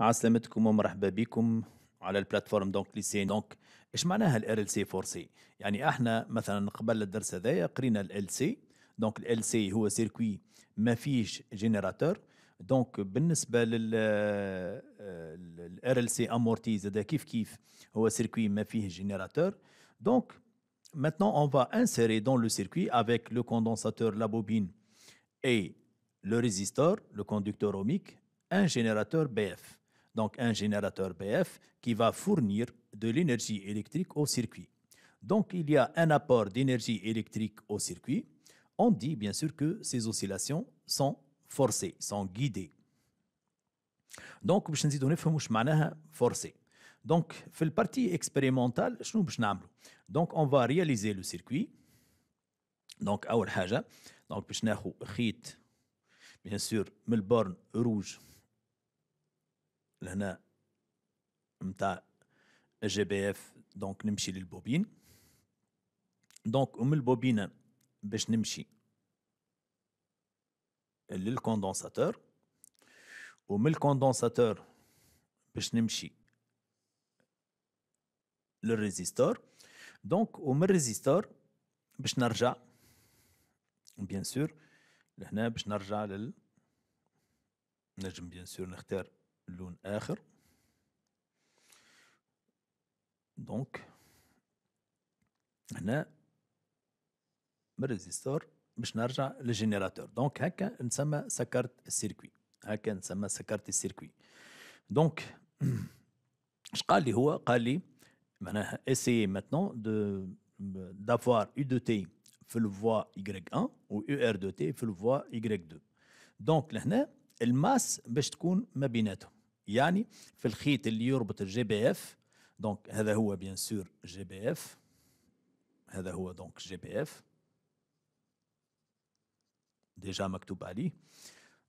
عسلامتكم ومرحبا بكم على البلاتفورم دونك ليسي دونك اش معناها الار ال سي فور سي يعني احنا مثلا قبل الدرس هذايا قرينا ال سي دونك ال سي هو سيركوي ما فيش جينيراتور دونك بالنسبه لل آه، الار ال سي امورتيز هذا كيف كيف هو سيركوي ما فيه جينيراتور دونك maintenant on va insérer dans le circuit avec le condensateur la bobine et le résistor le conducteur ohmique un générateur BF donc un générateur BF qui va fournir de l'énergie électrique au circuit. Donc il y a un apport d'énergie électrique au circuit. On dit bien sûr que ces oscillations sont forcées, sont guidées. Donc on va نفهموا واش forcé Donc la partie expérimentale qu'on va Donc on va réaliser le circuit. Donc première donc un bien sûr le borne rouge لهنا نتاع جي بي اف دونك نمشي للبوبين دونك ومن البوبينه باش نمشي للكوندنساتور ومن الكوندنساتور باش نمشي للريزيستور دونك ومن الريزيستور باش نرجع بيان سور لهنا باش نرجع لل نجم بيان سور نختار لون آخر دونك هنا من ريزيستور باش نرجع للجينيراتور دونك هكا نسمى سكرت السيركوي هكا نسمى سكرت السيركوي دونك اش قال لي هو قال لي معناها اسي ماتنون دو دافوار يو دو تي في الفوا y 1 و يو ار دو تي في الفوا y 2 دونك لهنا الماس باش تكون ما بيناتهم يعني في الخيط اللي يربط الجي بي اف دونك هذا هو بيان سور جي بي اف هذا هو دونك جي بي اف ديجا مكتوب عليه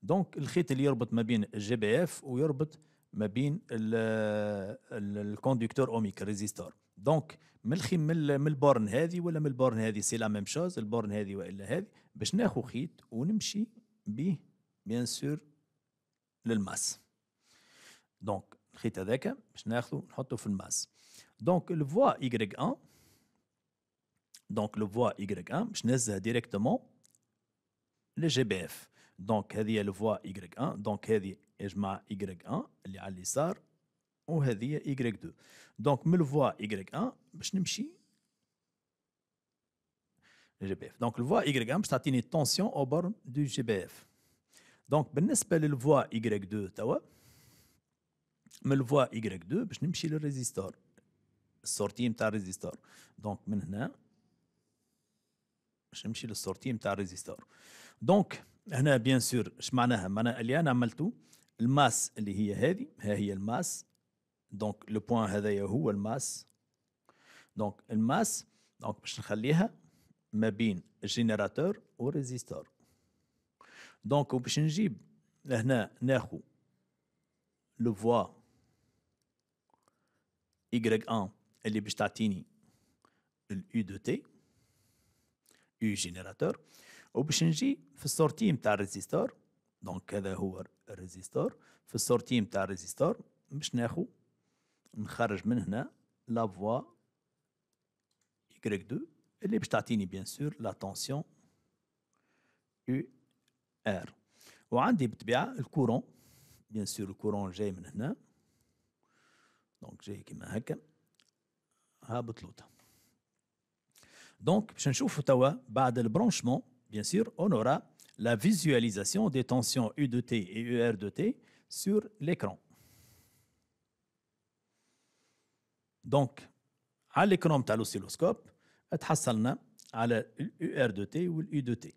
دونك الخيط اللي يربط ما بين الجي بي اف ويربط ما بين الكوندكتور اوميك ريزيستور دونك من الخي من البورن هذه ولا من البورن هذه سي لا ميم شوز البورن هذه والا هذه باش ناخذ خيط ونمشي به بيان سور للماس Donc, donc, le voie Y1, donc le voie Y1, je n'ai directement le GBF. Donc, il y le voie Y1, donc il y a le Y1, sar ou Y2. Donc, le voie Y1, je n'ai le GBF. Donc, le voie Y1, je une tension au bord du GBF. Donc, je n'ai le voie Y2, tu من الفوا ايكغيك 2 باش نمشي للريزيستور السورتي نتاع الريزيستور دونك من هنا باش نمشي للسورتي نتاع الريزيستور دونك هنا بيان سور اش معناها معناها اللي انا عملته الماس اللي هي هذه ها هي الماس دونك لو بوان هذايا هو الماس دونك الماس دونك باش نخليها ما بين الجينيراتور والريزيستور دونك باش نجيب هنا ناخو لو فوا y1 اللي باش تعطيني u دو تي U جينيراتور وباش نجي في السورتي نتاع الريزيستور دونك هذا هو الريزيستور في السورتي نتاع الريزيستور باش ناخو نخرج من هنا لا فوا Y2 اللي باش تعطيني بيان سور لا تونسيون U R وعندي بالطبيعه الكورون بيان سور الكورون جاي من هنا Donc, j'ai dit que je suis là. Donc, je vais vous montrer. branchement, bien sûr, on aura la visualisation des tensions U2T et UR2T sur l'écran. Donc, à l'écran de l'oscilloscope, on a le UR2T ou le U2T.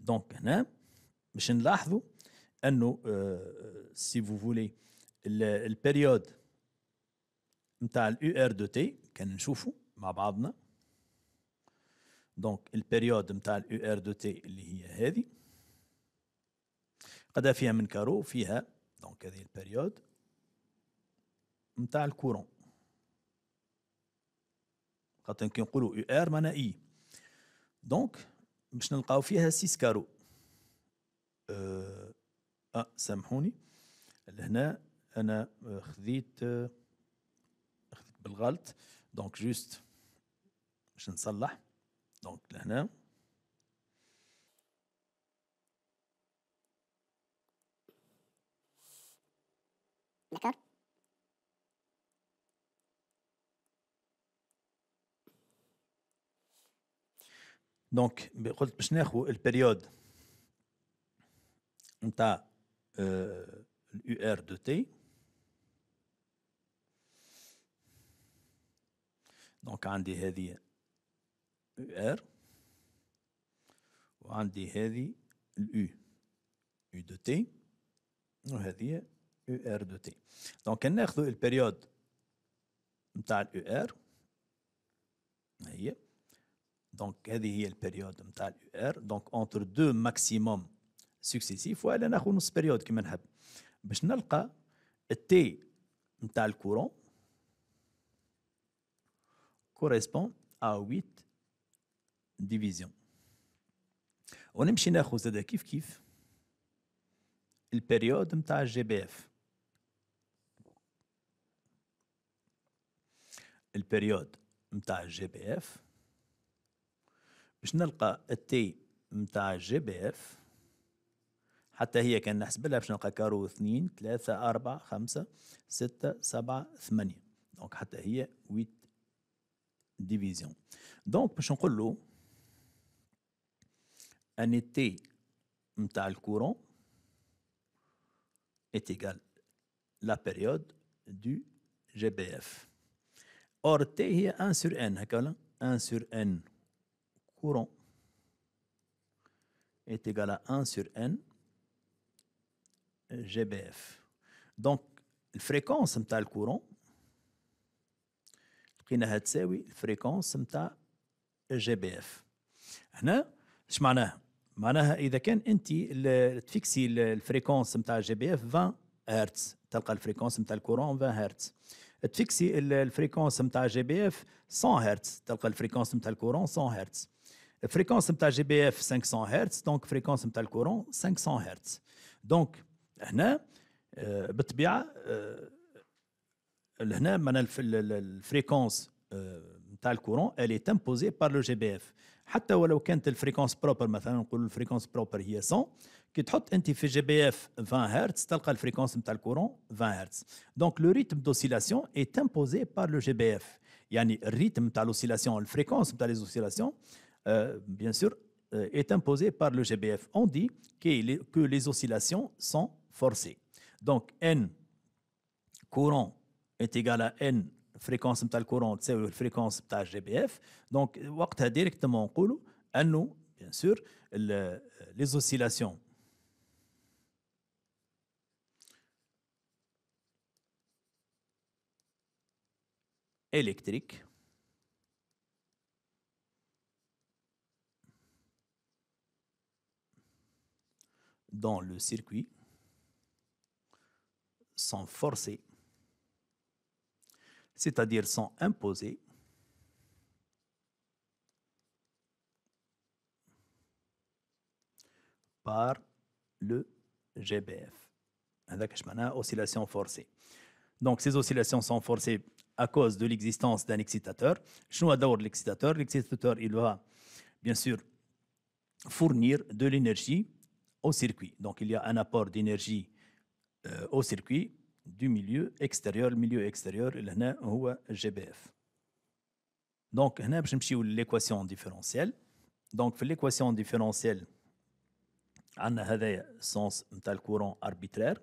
Donc, hein, je vais vous montrer. Euh, si vous voulez. البريود نتاع اليو ار دو تي كان نشوفه مع بعضنا دونك البريود نتاع اليو ار دو تي اللي هي هذه قدا فيها من كارو فيها دونك هذه البريود نتاع الكورون خاطر كي نقولوا يو ار معناها اي دونك باش نلقاو فيها سيس كارو أه, أه، سامحوني لهنا انا آه، خذيت آه، خذيت بالغلط دونك جوست باش نصلح دونك لهنا دونك قلت باش ناخذ البريود نتاع الـ ار دو تي دونك عندي هذه ار وعندي هذه الاو يو دو تي وهذه يو ار دو تي دونك ناخذ البريود نتاع اليو ار هي دونك هذه هي البريود نتاع اليو ار دونك اونتر دو ماكسيموم سكسيسيف والا ناخذ نص بريود كيما نحب باش نلقى التي نتاع الكورون correspond à 8 divisions On ناخذ زاد كيف كيف kif kif. La période de GBF. La période de GBF. باش نلقى التي نتاع الجي بي اف حتى هي كان نحسب لها باش نلقى كارو اثنين ثلاثة أربعة خمسة ستة سبعة ثمانية دونك حتى هي ويت Donc, je vais dire, un été le courant est égal la période du GBF. Or, T est 1 sur N, 1 sur N courant est égal à 1 sur N GBF. Donc, la fréquence de courant لقيناها تساوي الفريكونس نتاع جي بي اف هنا اش معناها معناها اذا كان انت تفيكسي الفريكونس نتاع جي بي اف 20 هرتز تلقى الفريكونس نتاع الكورون 20 هرتز تفيكسي الفريكونس نتاع جي بي اف 100 هرتز تلقى الفريكونس نتاع الكورون 100 هرتز الفريكونس نتاع جي بي اف 500 هرتز دونك الفريكونس نتاع الكورون 500 هرتز دونك هنا آه، بالطبيعه آه، La fréquence du courant est imposée par le GBF. Quand on a une fréquence propre, on a une fréquence propre qui est 100, 20 a la fréquence de courant 20 Hz. Donc le rythme d'oscillation est imposé par le GBF. Le rythme de l'oscillation, la fréquence de l'oscillation, bien sûr, est imposée par le GBF. On dit que les oscillations sont forcées. Donc N courant est égal à n fréquence de courant تساوي الفريكونس la GBF. Donc, on directement وقتها ديريكتومون à nous bien sûr les oscillations électriques dans le circuit sont forcées c'est-à-dire sont imposées, par le GBF. oscillation forcée. Donc, ces oscillations sont forcées à cause de l'existence d'un excitateur. Je nous pas l'excitateur. L'excitateur, il va bien sûr fournir de l'énergie au circuit. Donc, il y a un apport d'énergie euh, au circuit du milieu extérieur le milieu extérieur il est le e GBF donc ici on va faire l'équation différentielle donc l'équation différentielle on a e ce sens de la courant arbitraire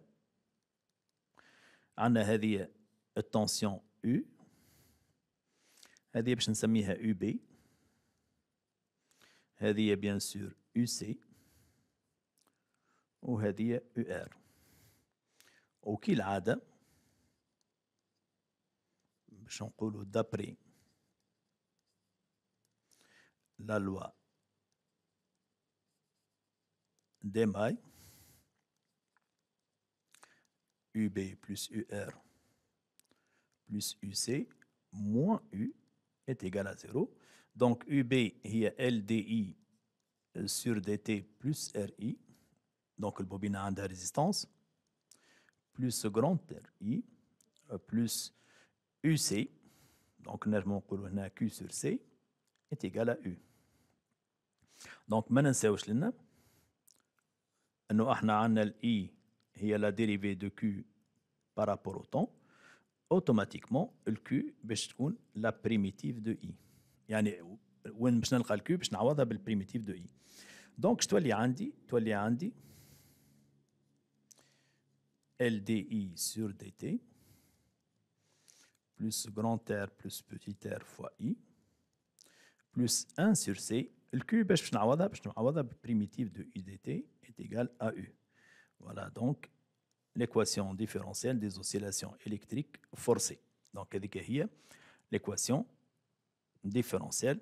on a e cette tension U on a la nommer UB a bien sûr UC et ici UR auquel باش نقولوا دابري لا لوا دي UB plus UR plus UC moins U est égal à zéro. Donc UB, est y a LDI sur DT plus RI. Donc le bobine a de résistance plus grand i euh, plus UC, donc nous on a Q sur C, est égal à U. Donc maintenant, nous avons I, qui est la dérivée de Q par rapport au temps, automatiquement, le Q est la primitive de I. la primitive de i Donc, je dois dire, je dois dire, LDI sur dt, plus grand R plus petit r fois i, plus 1 sur c, le cube, باش نعوضها primitive de UDT est égal à u. Voilà donc l'équation différentielle des oscillations électriques forcées. Donc y l'équation différentielle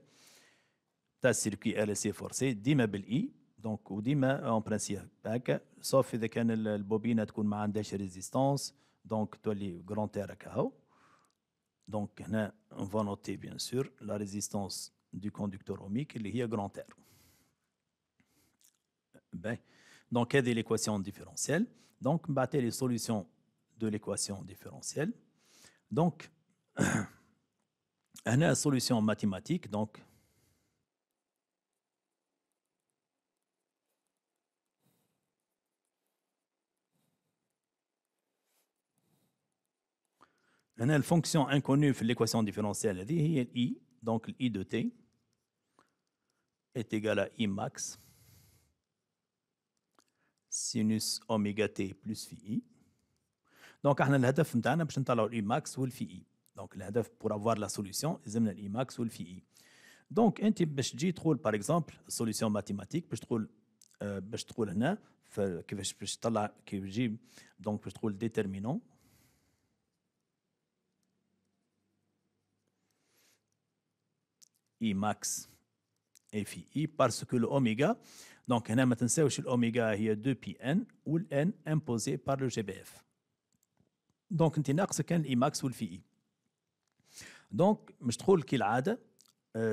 تاع circuit LSC forcé ديما i donc, on dit en principe, hein, sauf si le bobine n'a pas de résistance, donc, tu as grand R comme ça. Donc, on va noter, bien sûr, la résistance du conducteur ohmique, ben, qui est grand R. Donc, c'est l'équation différentielle. Donc, on va apporter les solutions de l'équation différentielle. Donc, on a la solution mathématique, donc, La fonction inconnue de l'équation différentielle est i, donc i de t est égal à i max sinus oméga t plus phi i. Donc, on a le hadaf de nous, on a max ou le i. Donc, le hadaf pour avoir la solution, on a le max ou le phi i. Donc, un type de par exemple, solution mathématique, je trouve je trouve là, je trouve le déterminant, اي ماكس اي في اي باسكو الاوميغا دونك هنا ما تنساوش الاوميغا هي 2 بي ان والان امبوزي بار لو جي بي اف دونك انت ناقصك كان الاي ماكس والفي اي دونك مش تقول كالعاده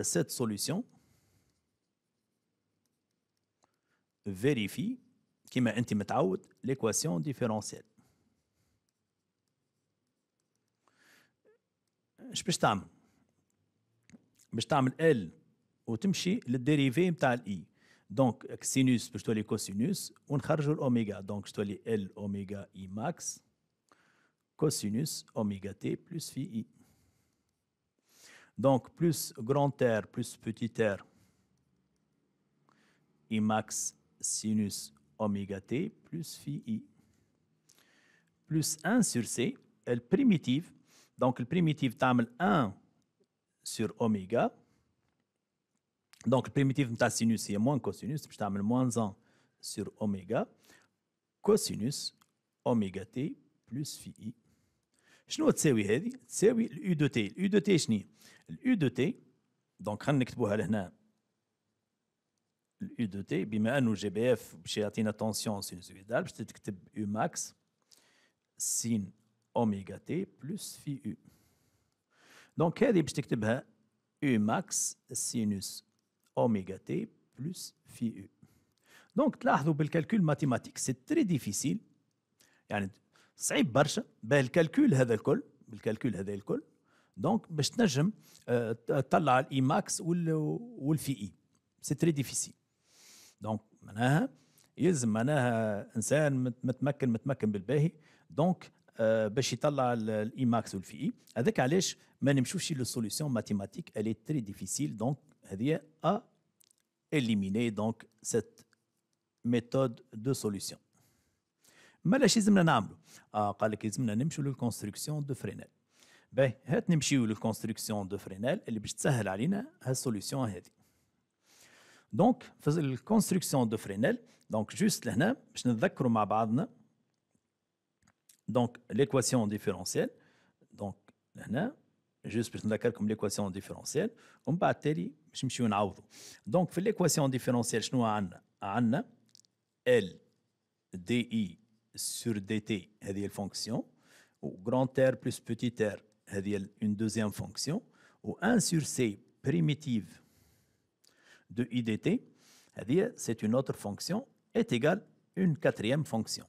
سيت سوليسيون فيريفي كما انت متعود ليكواسيون ديفيرونسيال اش باش تعمل باش تعمل ال est للديريفي نتاع الاي donc sinus باش تولي cosinus, ونخرجوا الاوميغا دونك donc تولي ال l'oméga i max cosinus oméga t plus phi i. E. Donc plus grand R plus petit r, i e max sinus oméga t plus phi i. E. Plus 1 sur c, le primitive, donc le primitive tamel 1 sur oméga. Donc, le primitif de ta sinus est moins cosinus, je t'amène moins 1 sur oméga. Cosinus oméga t plus phi i. Je ne sais pas c'est le U de t. U de t, je U de t, donc, je ne sais là-haut. le U de t, bien un nous, GBF, j'ai atteint la tension sinusoidale, je vais te U max sin oméga t plus phi u. دونك هذه باش تكتبها U max sinus oméga t plus phi U. دونك تلاحظوا بالكالكول ماتيماتيك سي تري ديفيسيل يعني صعيب برشا باه الكالكول هذا الكل بالكالكول هذا الكل دونك باش تنجم آه، تطلع الاي ماكس والفي اي سي تري ديفيسيل دونك معناها يلزم معناها انسان متمكن متمكن بالباهي دونك آه، باش يطلع الاي ماكس والفي اي هذاك علاش ما نمشوش لو سوليسيون ماتيماتيك الي تري ديفيسيل دونك هذه ا اليميني دونك سيت ميثود دو سوليسيون ما لاش لازمنا نعملو آه قال لك لازمنا نمشيو للكونستركسيون دو فرينيل باهي هات نمشيو للكونستركسيون دو فرينيل اللي باش تسهل علينا هالسوليسيون هذه دونك في الكونستركسيون دو فرينيل دونك جوست لهنا باش نتذكروا مع بعضنا donc l'équation différentielle donc juste pour d'accord comme l'équation différentielle on va atterrir donc l'équation différentielle je nous l di sur dt c'est une fonction ou grand r plus petit r c'est une deuxième fonction ou 1 sur c primitive de idt c'est une autre fonction est égale une quatrième fonction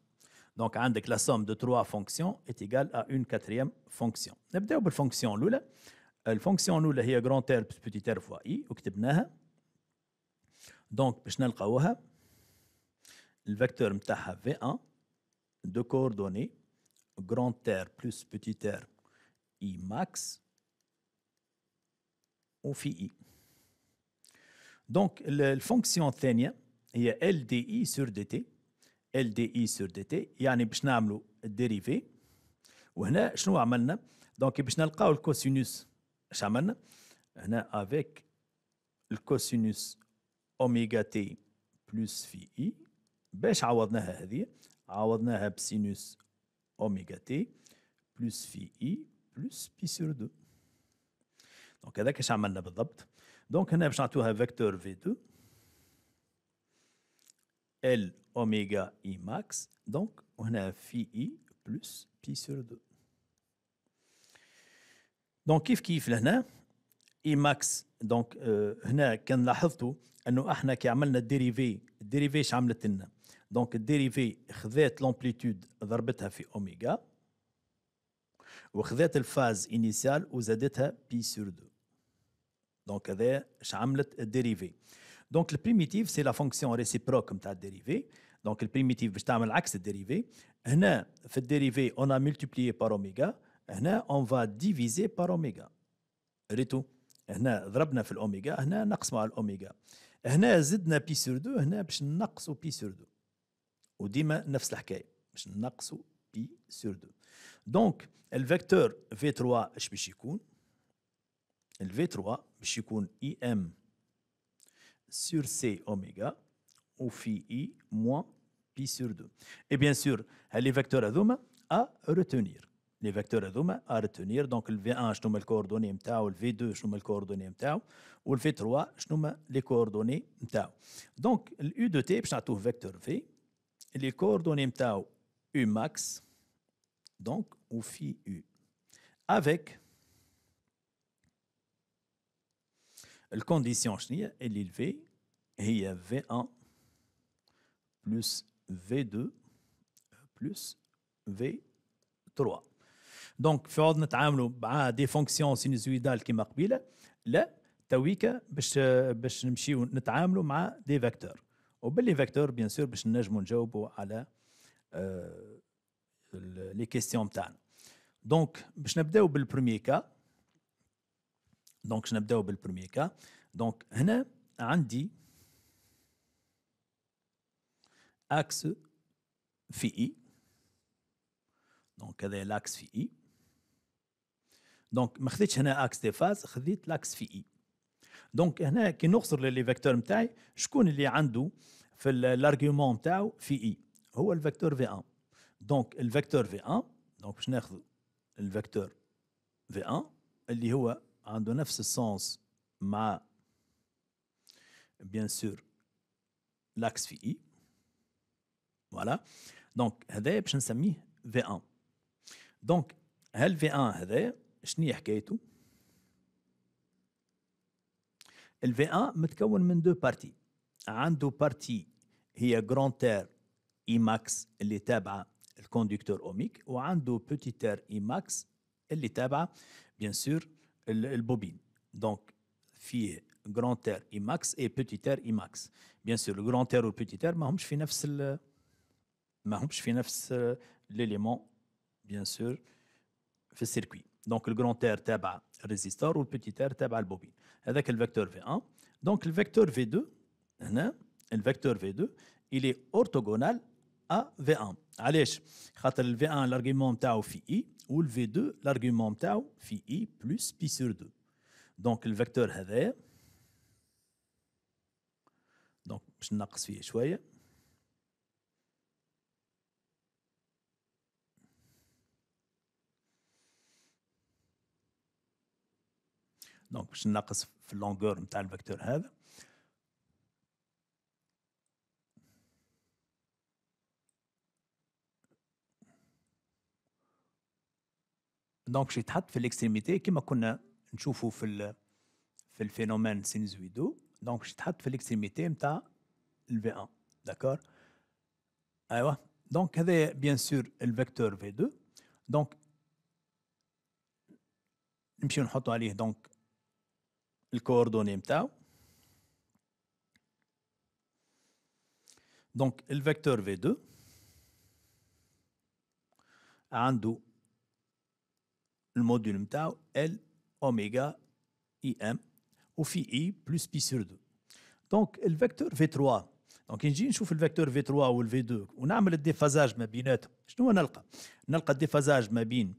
donc, la somme de trois fonctions est égale à une quatrième fonction. نبداو fonction La fonction الأولى هي grand R plus petit R fois I Donc, pour la trouver, le vecteur est V1 de coordonnées grand R plus petit R I max phi I. Donc, la fonction L est LDI sur DT. ال دي اي سور دي تي يعني باش نعملوا الديريفي وهنا شنو عملنا دونك باش نلقاو الكوسينوس اش عملنا هنا افيك الكوسينوس اوميغا تي بلس في اي باش عوضناها هذه عوضناها بسينوس اوميغا تي بلس في اي بلس بي سور دو دونك هذاك اش عملنا بالضبط دونك هنا باش نعطوها فيكتور في 2 ال اوميجا اي ماكس دونك وهنا في اي بلس بي سور 2 دونك كيف كيف لهنا اي ماكس دونك هنا كان لاحظتوا انه احنا كي عملنا الديريفي الديريفي اش عملت لنا دونك الديريفي خذات لامبليتود ضربتها في اوميجا وخذات الفاز انيسيال وزادتها بي سور دو دونك هذا اش عملت الديريفي Donc, le primitif, c'est la fonction réciproque de la dérivée. Donc, le primitif, c'est l'axe de la dérivée. On a multiplié par oméga. On va diviser par oméga. Retour. On a multiplié par oméga. On a divisé On a divisé par pi sur 2. On a divisé pi sur 2. On a divisé par pi sur 2. On a divisé par pi sur 2. On a divisé pi sur 2. Donc, le vecteur V3, je vais faire un vecteur. V3, je vais faire un sur C oméga ou phi i moins pi sur 2. Et bien sûr, les vecteurs à à retenir. Les vecteurs à à retenir. Donc le V1, je nomme les coordonnées mtao, le V2, je nomme les coordonnées mtao, ou le V3, je nomme les coordonnées mtao. Donc le U de T, je un vecteur V, les coordonnées mtao U max, donc ou phi U, avec الكونديسيون شنو هي ال في هي في 1 بلس في 2 بلس في 3 دونك في عود نتعاملوا مع دي فونكسيون سينيزويدال كيما قبيله لا تويكا باش باش نمشيو نتعاملوا مع دي فاكتور وباللي فاكتور بيان سور باش نجمو نجاوبوا على لي كيستيون تاعنا دونك باش نبداو بالبروميي كا دونك نبداو بالبرومي كا دونك هنا عندي اكس في اي دونك هذا لاكس في اي دونك ما خديتش هنا اكس دي فاز خديت لاكس في اي دونك هنا كي نخسر لي فيكتور نتاعي شكون اللي عنده في الارغيومون نتاعو في اي هو الفيكتور في 1 دونك الفيكتور في 1 دونك باش ناخذ الفيكتور في 1 اللي هو عنده نفس السونس مع بيان سور لاكس في اي فوالا دونك هذا باش نسميه في 1 دونك هل في 1 هذا شنو حكايته الفي 1 متكون من دو بارتي عنده بارتي هي جراند تير اي ماكس اللي تابعه الكوندكتور اوميك وعنده بوتي تير اي ماكس اللي تابعه بيان سور le bobine donc il grand terre IMAX et petit terre IMAX bien sûr le grand terre au petit terre mahemch fi نفس bien sûr le circuit donc le grand terre taba résistor et le petit terre taba le avec le vecteur V1 donc le vecteur V2 hein, le vecteur V2 il est orthogonal ا في 1 علاش خاطر الفي 1 الارغيومون تاعو في اي والفي 2 الارغيومون تاعو في اي بلس بي سور 2 دونك الفيكتور هذايا دونك باش نقص فيه شويه دونك باش نقص في اللونغور نتاع الفيكتور هذا دونك شي تحط في الاكستريميتي كيما كنا نشوفوا في ال في الفينومين سينزويدو دونك شي تحط في الاكستريميتي نتاع في 1 داكور ايوا دونك هذا بيان سور الفيكتور في 2 دونك نمشيو نحطو عليه دونك الكوردوني نتاعو دونك الفيكتور في 2 عنده le module l omega im ou phi i plus pi sur 2 le vecteur v 3 je نجي نشوف vecteur v 3 v 2 ونعمل الديفازاج ما بيناتهم شنو نلقى نلقى déphasage ما بين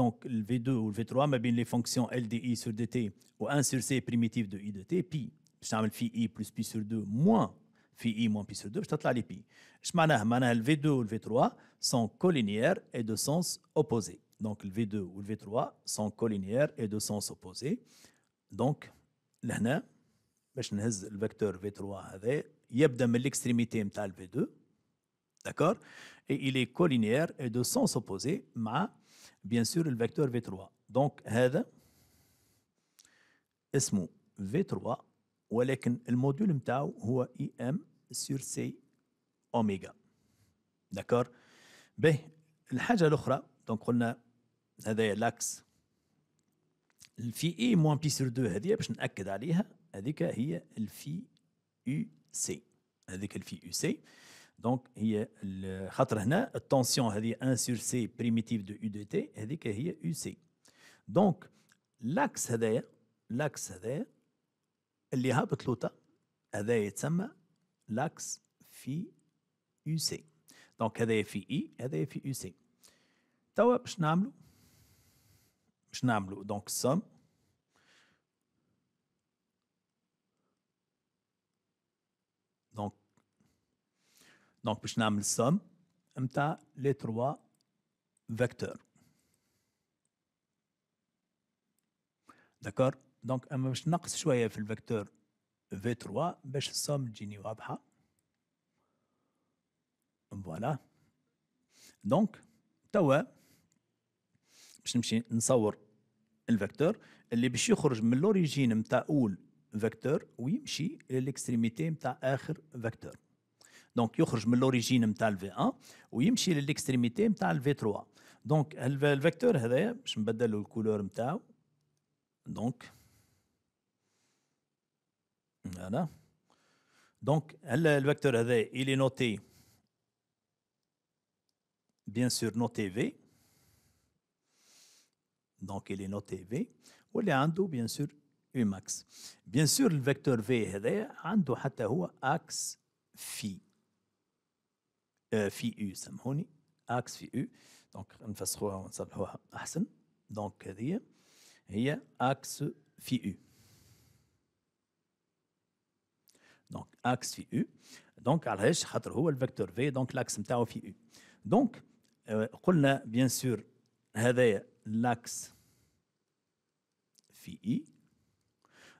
Donc, le V2 ou le V3, m'a bien les fonctions LDI sur DT ou 1 sur C primitif de I de T, pi, je vais phi I plus pi sur 2 moins phi I moins pi sur 2, je vais les pi. Je le V2 ou le V3 sont collinéaires et de sens opposés donc le V2 ou le V3 sont collinéaires et de sens opposé. Donc, là, je vais le vecteur V3 il y a l'extrémité V2, d'accord Et il est collinéaire et de sens opposé, ma, bien sûr, le vecteur V3. Donc, هذا اسمه V3 ولكن le module هو d'accord سور سي أوميغا داكور به donc, on قلنا هذايا لاكس الفي اي موان بي سور دو هذه باش ناكد عليها هذيك هي الفي يو سي هذيك الفي يو سي دونك هي خاطر هنا التونسيون هذه 1 سور سي بريميتيف دو يو دو تي هذيك هي يو سي دونك لاكس هذايا لاكس هذايا اللي هابط لوطا هذايا يتسمى لاكس في يو سي دونك هذايا في اي هذايا في يو سي توا باش نعملو باش نعملو دونك السوم دونك دونك باش نعمل السوم نتاع لي تروا فيكتور داكور دونك اما باش نقص شويه في الفيكتور في 3 باش السوم تجيني واضحه فوالا دونك توا باش نمشي نصور الفيكتور اللي باش يخرج من لوريجين نتاع اول فيكتور ويمشي للاكستريميتي نتاع اخر فيكتور دونك يخرج من لوريجين نتاع الفي 1 ويمشي للاكستريميتي نتاع الفي 3 دونك الفيكتور هذايا باش نبدلو الكولور نتاعو دونك فوالا دونك الفيكتور هذا الي نوتي بيان سور نوتي في دونك الينو نوتي في واللي عنده بيان سور او ماكس بيان سور الفيكتور في هذايا عنده حتى هو اكس في اه في او سامحوني اكس في او دونك نفسروها ونصلحوها احسن دونك هذه هي اكس في او دونك اكس في او دونك علاش خاطر هو الفيكتور في دونك لاكس نتاعو في او دونك قلنا بيان سور هذايا لاكس في اي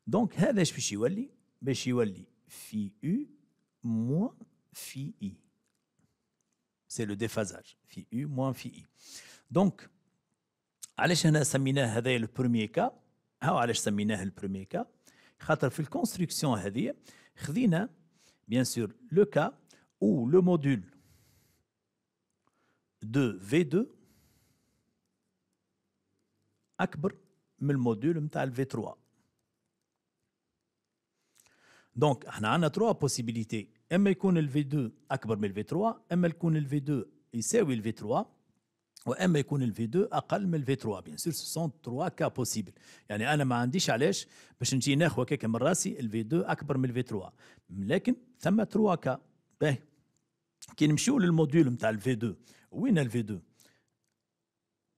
دونك هذا اش باش يولي باش يولي في يو موان في اي سي لو ديفازاج في يو موان في اي دونك علاش هنا سميناه هذايا البروميي كا هاو علاش سميناه البروميي كا خاطر في الكونستركسيون هذه خذينا بيان سور لو كا او لو مودول دو في 2 اكبر من الموديول نتاع الفي 3 دونك احنا عندنا 3 بوسيبيليتي اما يكون الفي 2 اكبر من الفي 3 اما يكون الفي 2 يساوي الفي 3 واما يكون الفي 2 اقل من الفي 3 بيان سور سون 3 كا بوسيبل يعني انا ما عنديش علاش باش نجي ناخذ هكاك من راسي الفي 2 اكبر من الفي 3 لكن ثم 3 كا باهي كي نمشيو للموديول نتاع الفي 2 وين الفي 2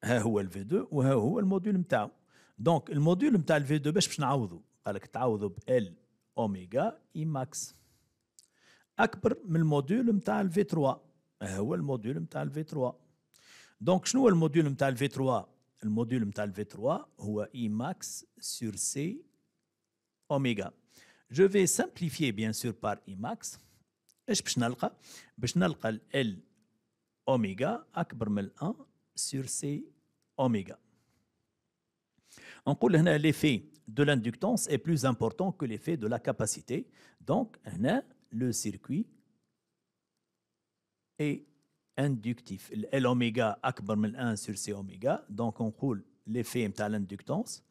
ها هو الفي 2 وها هو الموديول نتاعو دونك الموديول نتاع الفي 2 باش باش نعوضو قالك تعوضو ب ال اوميغا اي ماكس اكبر من الموديول نتاع الفي 3 ها هو الموديول نتاع الفي 3 دونك شنو هو الموديول نتاع الفي 3 الموديول نتاع الفي 3 هو اي ماكس سور سي اوميغا جو في سامبليفيي بيان سور بار اي ماكس اش باش نلقى باش نلقى ال اوميغا اكبر من 1 سور سي oméga. On peut l'effet de l'inductance est plus important que l'effet de la capacité. Donc, le circuit est inductif. L est akbar 1 sur C oméga. Donc, on coule l'effet de l'inductance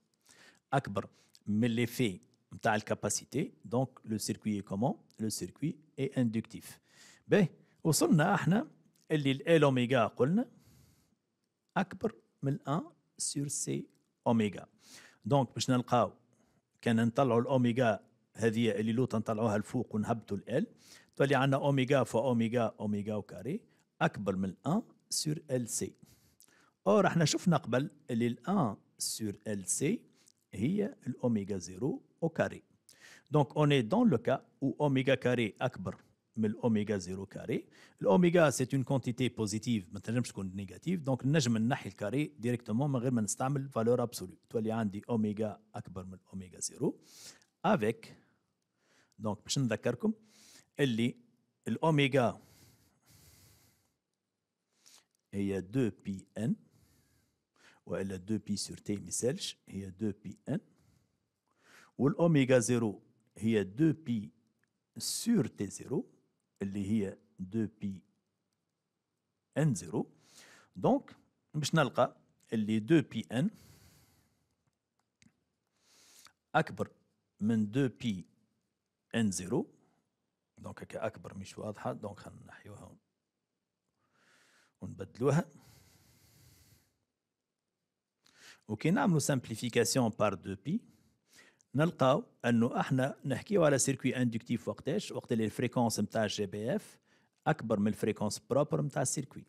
l'effet de la capacité. Donc, le circuit est comment Le circuit est inductif. Ben, on احنا l'oméga Qu'on l'oméga. من 1 سور سي اوميغا دونك باش نلقاو كان نطلعوا الاوميغا هذه اللي لو تنطلعوها الفوق ونهبطوا ال تولي عندنا اوميغا فو اوميغا اوميغا وكاري اكبر من 1 سور ال سي او احنا شفنا قبل اللي ال 1 سور ال سي هي الاوميغا 0 او كاري دونك اوني دون لو كا او اوميغا كاري اكبر من الاوميغا زيرو كاري الاوميغا سي اون كونتيتي بوزيتيف ما تنجمش تكون نيجاتيف دونك نجم نحي الكاري ديريكتومون من غير ما نستعمل فالور ابسولو تولي عندي اوميغا اكبر من اوميغا زيرو افيك دونك باش نذكركم اللي الاوميغا هي 2 بي ان والا 2 بي سور تي ما يسالش هي 2 بي ان والاوميغا زيرو هي 2 بي سور تي زيرو اللي هي 2 بي ان زيرو دونك باش نلقى اللي 2 بي ان اكبر من 2 بي ان زيرو دونك هكا اكبر مش واضحه دونك خلينا نحيوها ونبدلوها وكي نعملو سامبليفيكاسيون بار 2 بي نلقاو انه احنا نحكيو على سيركوي اندكتيف وقتاش وقت اللي الفريكونس نتاع جي بي اف اكبر من الفريكونس بروبر نتاع السيركوي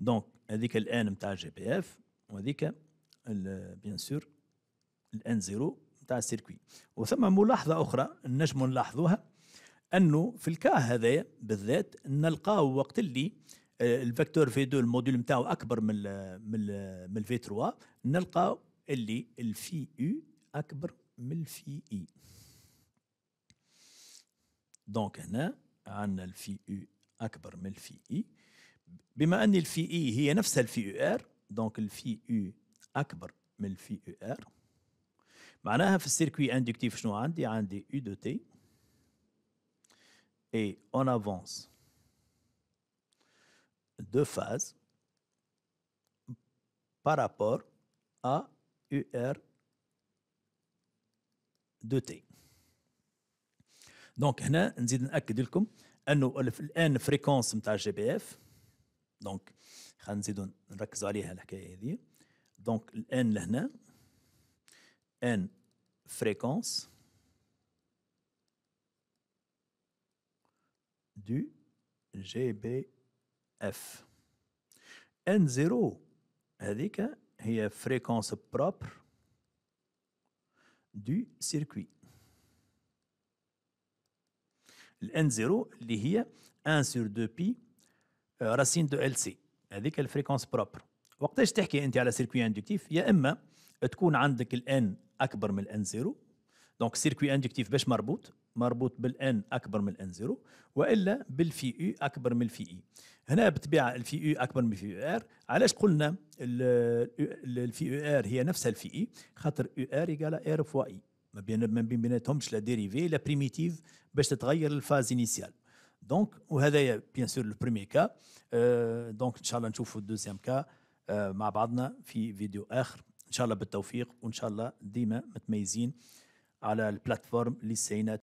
دونك هذيك الان نتاع جي بي اف وهذيك بيان سور الان زيرو نتاع السيركوي وثم ملاحظه اخرى نجم نلاحظوها انه في الكا هذايا بالذات نلقاو وقت اللي الفكتور في 2 الموديول نتاعو اكبر من الـ من الـ من الفي 3 نلقاو اللي الفي يو أكبر من الفي إي دونك هنا عندنا الفي إي أكبر من الفي إي بما أن الفي إي هي نفسها الفي إي آر دونك الفي إي أكبر من الفي إي آر معناها في السيركوي اندكتيف شنو عندي عندي او دو تي اي اون افونس دو فاز بارابور ا او ار دو تي دونك هنا نزيد ناكد لكم انه الان فريكونس نتاع جي بي اف دونك خلينا نزيدو نركزوا عليها الحكايه هذه دونك الان لهنا ان فريكونس دو جي بي اف ان زيرو هذيك هي فريكونس بروبر دو سيركوي الان زيرو اللي هي 1 سور 2 بي راسين دو ال سي هذيك الفريكونس بروبر وقتاش تحكي انت على سيركوي اندكتيف يا اما تكون عندك الان اكبر من الان زيرو دونك سيركوي اندكتيف باش مربوط مربوط بالان اكبر من الان زيرو والا بالفي او اكبر من الفي اي هنا بالطبيعه الفي او اكبر من الفي او ار علاش قلنا الفي او ار هي نفسها الفي اي خاطر او ار يقال ار فوا اي ما بين ما بيناتهمش لا ديريفي لا بريميتيف باش تتغير الفاز انيسيال دونك وهذا بيان سور البريمي كا دونك ان شاء الله نشوفوا الدوزيام كا مع بعضنا في فيديو اخر ان شاء الله بالتوفيق وان شاء الله ديما متميزين على البلاتفورم اللي سينا